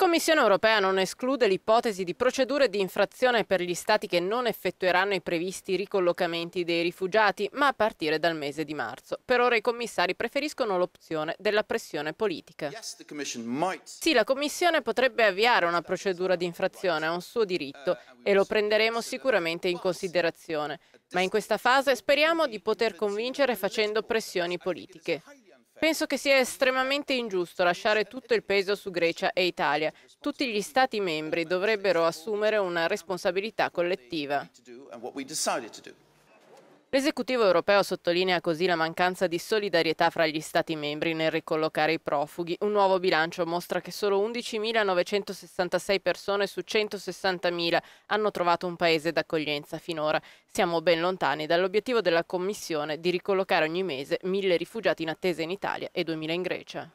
Commissione europea non esclude l'ipotesi di procedure di infrazione per gli Stati che non effettueranno i previsti ricollocamenti dei rifugiati, ma a partire dal mese di marzo. Per ora i commissari preferiscono l'opzione della pressione politica. Sì, la Commissione potrebbe avviare una procedura di infrazione, è un suo diritto, e lo prenderemo sicuramente in considerazione. Ma in questa fase speriamo di poter convincere facendo pressioni politiche. Cioè. Penso che sia estremamente ingiusto lasciare tutto il peso su Grecia e Italia. Tutti gli Stati membri dovrebbero assumere una responsabilità collettiva. L'esecutivo europeo sottolinea così la mancanza di solidarietà fra gli Stati membri nel ricollocare i profughi. Un nuovo bilancio mostra che solo 11.966 persone su 160.000 hanno trovato un paese d'accoglienza finora. Siamo ben lontani dall'obiettivo della Commissione di ricollocare ogni mese 1.000 rifugiati in attesa in Italia e 2.000 in Grecia.